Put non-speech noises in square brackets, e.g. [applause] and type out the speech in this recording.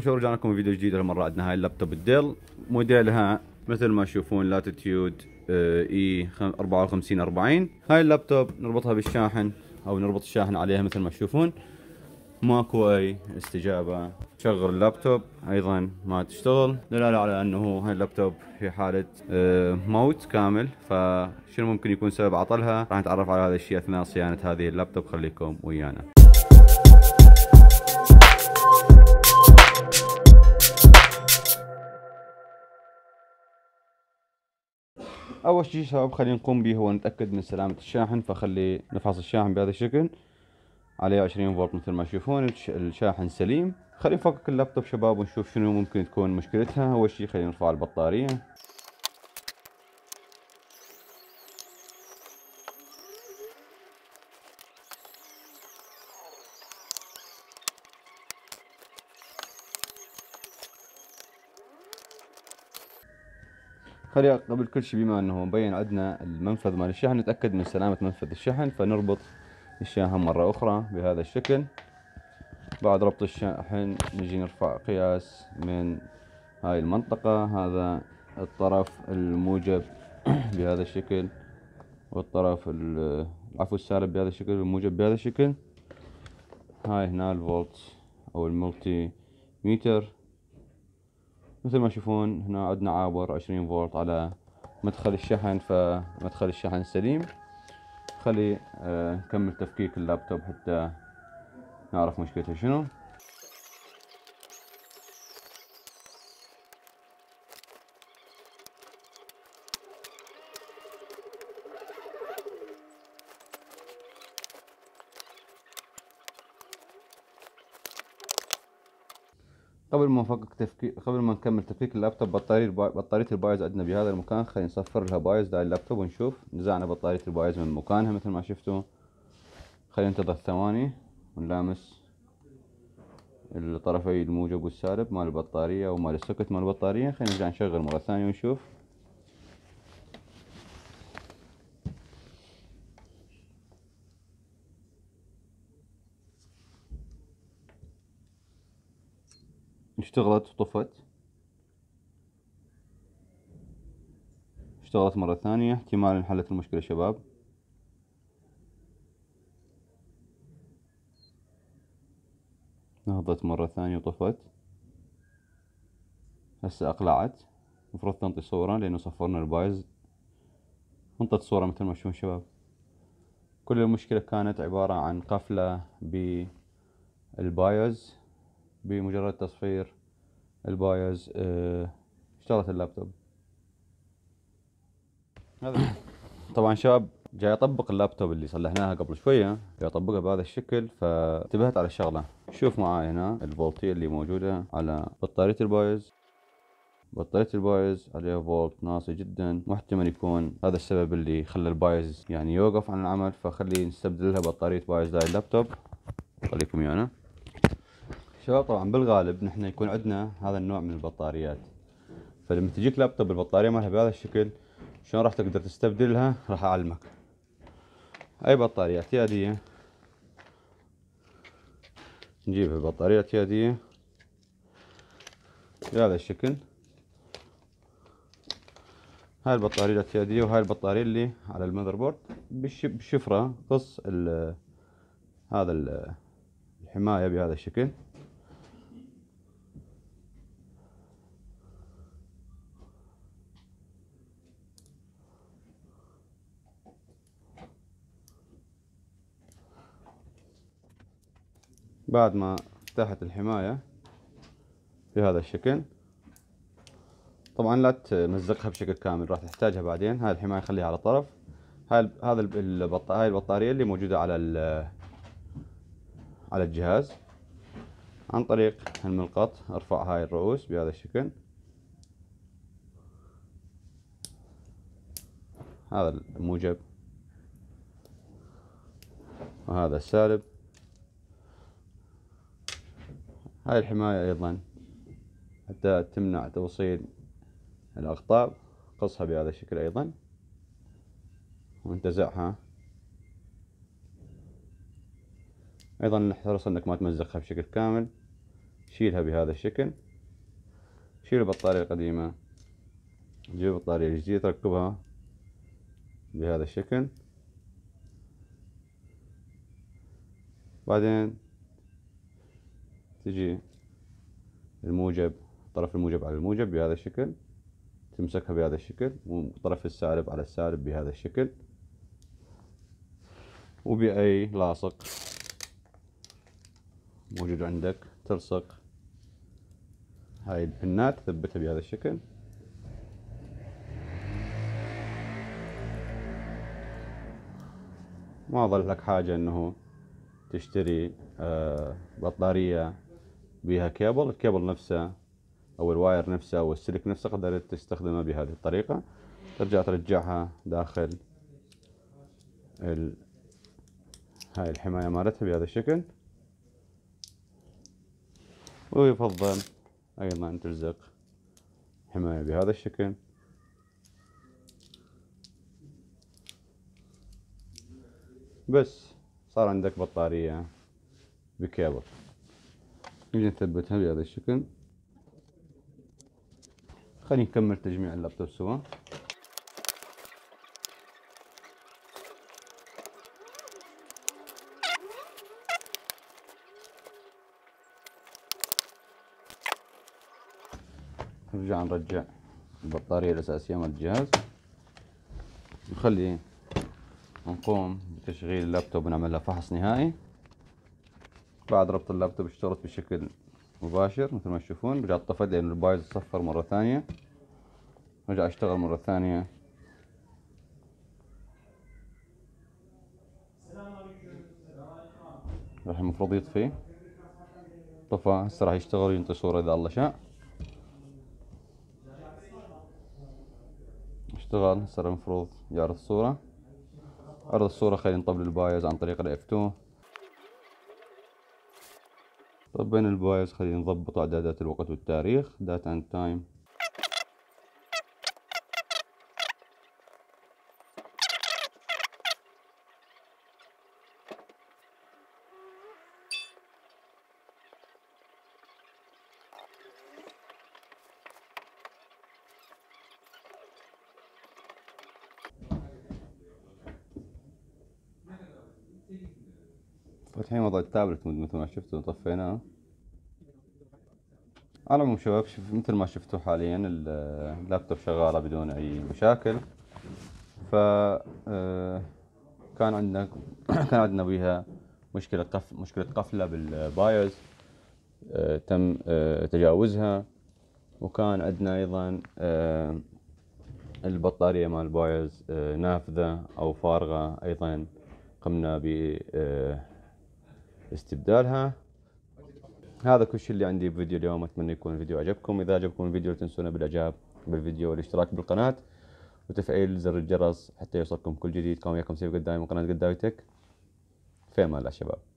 شو رجعنا لكم فيديو جديد هالمره عندنا هاي اللابتوب الديل موديلها مثل ما تشوفون لاتيتيود اي 54 40 هاي اللابتوب نربطها بالشاحن او نربط الشاحن عليها مثل ما تشوفون ماكو اي استجابه شغل اللابتوب ايضا ما تشتغل دلاله على انه هاي اللابتوب في حاله آه، موت كامل فشنو ممكن يكون سبب عطلها راح نتعرف على هذا الشيء اثناء صيانه هذه اللابتوب خليكم ويانا اول شيء شباب خلينا نقوم به هو نتاكد من سلامه الشاحن فخلي نفحص الشاحن بهذا الشكل عليه 20 فولت مثل ما تشوفون الشاحن سليم خلينا نفكك اللابتوب شباب ونشوف شنو ممكن تكون مشكلتها اول شيء خلينا نرفع البطاريه خلينا قبل كل شيء بما انه مبين عندنا المنفذ مال الشحن نتاكد من سلامه منفذ الشحن فنربط الشاحن مره اخرى بهذا الشكل بعد ربط الشاحن نجي نرفع قياس من هاي المنطقه هذا الطرف الموجب [clears throat] بهذا الشكل والطرف العفو السالب بهذا الشكل والموجب بهذا الشكل هاي هنا الفولت او الملتي متر مثل ما تشوفون هنا عندنا عابر 20 فولت على مدخل الشحن فمدخل الشحن سليم خلي نكمل آه، تفكيك اللابتوب حتى نعرف مشكلته شنو قبل ما نفكك تفكيك قبل ما نكمل تفكيك اللابتوب بطارية بطارية البايز عندنا بهذا المكان خلينا نصفر لها بايز داي اللابتوب ونشوف نزعنا بطارية البايز من مكانها مثل ما شفتوا خلينا ننتظر ثواني ونلامس الطرفي الموجب والسالب مال البطارية ومال السكت مال البطارية خلينا نرجع نشغل مرة ثانية ونشوف اشتغلت وطفت اشتغلت مرة ثانية احتمال انحلت المشكلة شباب نهضت مرة ثانية وطفت هسه اقلعت المفروض تنطي صورة لانه صفرنا البايز انطت صورة مثل ما تشوفون شباب كل المشكلة كانت عبارة عن قفلة بالبايوز بمجرد تصفير البايز آه، اشتغلت اللابتوب هذا طبعا شباب جاي اطبق اللابتوب اللي صلحناها قبل شويه جاي اطبقها بهذا الشكل فانتبهت على الشغله شوف معاي هنا الفولتيه اللي موجوده على بطاريه البايز بطارية البايز عليها فولت ناصي جدا محتمل يكون هذا السبب اللي خلى البايز يعني يوقف عن العمل فخلي نستبدلها بطارية بايز داي اللابتوب خليكم ويانا شباب طبعا بالغالب نحن يكون عندنا هذا النوع من البطاريات فلما تجيك لابتوب البطاريه مالها بهذا الشكل شلون راح تقدر تستبدلها راح اعلمك اي بطاريه اعتياديه نجيب البطاريه اعتياديه بهذا الشكل هاي البطاريه الاعتياديه وهاي البطاريه اللي على المذر بورد بالشفره قص هذا الحمايه بهذا الشكل بعد ما فتحت الحماية بهذا الشكل طبعا لا تمزقها بشكل كامل راح تحتاجها بعدين هاي الحماية خليها على طرف هاي هذا هاي البطارية اللي موجودة على على الجهاز عن طريق الملقط ارفع هاي الرؤوس بهذا الشكل هذا الموجب وهذا السالب هاي الحماية أيضا حتى تمنع توصيل الأقطاب قصها بهذا الشكل أيضا وانتزعها أيضا نحرص أنك ما تمزقها بشكل كامل شيلها بهذا الشكل شيل البطارية القديمة جيب البطارية الجديدة ركبها بهذا الشكل بعدين تجي الموجب طرف الموجب على الموجب بهذا الشكل تمسكها بهذا الشكل وطرف السالب على السالب بهذا الشكل وبأي لاصق موجود عندك تلصق هاي البنات تثبتها بهذا الشكل ما ظل لك حاجة انه تشتري آه، بطارية بها كابل الكابل نفسه او الواير نفسه او السلك نفسه قدرت تستخدمه بهذه الطريقة ترجع ترجعها داخل ال... هاي الحماية مالتها بهذا الشكل ويفضل ايضا ان تلزق حماية بهذا الشكل بس صار عندك بطارية بكابل نجي نثبتها بهذا الشكل خلينا نكمل تجميع اللابتوب سوا نرجع نرجع البطارية الأساسية مال الجهاز نخلي نقوم بتشغيل اللابتوب ونعمل له فحص نهائي بعد ربط اللابتوب اشتغلت بشكل مباشر مثل ما تشوفون رجع طفت لأن البايز صفر مرة ثانية رجع اشتغل مرة ثانية راح المفروض يطفي طفى هسه راح يشتغل وينطي صورة إذا الله شاء اشتغل هسه المفروض يعرض الصورة عرض الصورة خلينا نطبل البايز عن طريق الاف 2 طب بين البايز خلينا نضبط اعدادات الوقت والتاريخ date اند تايم الحين وضع التابلت مثل ما شفتوا طفيناه على العموم شباب شف مثل ما شفتوا حاليا اللابتوب شغالة بدون أي مشاكل ف آه، كان عندنا [clears throat] كان عندنا بيها مشكلة قف مشكلة قفلة بالبايوز آه، تم آه، تجاوزها وكان عندنا أيضا البطارية مال البايوز نافذة أو فارغة أيضا قمنا ب استبدالها هذا كل شيء اللي عندي بفيديو اليوم اتمنى يكون الفيديو عجبكم اذا عجبكم الفيديو لا تنسونا بالاعجاب بالفيديو والاشتراك بالقناه وتفعيل زر الجرس حتى يوصلكم كل جديد كان وياكم سيف قدامي من قناه قدامي تك في امان الله شباب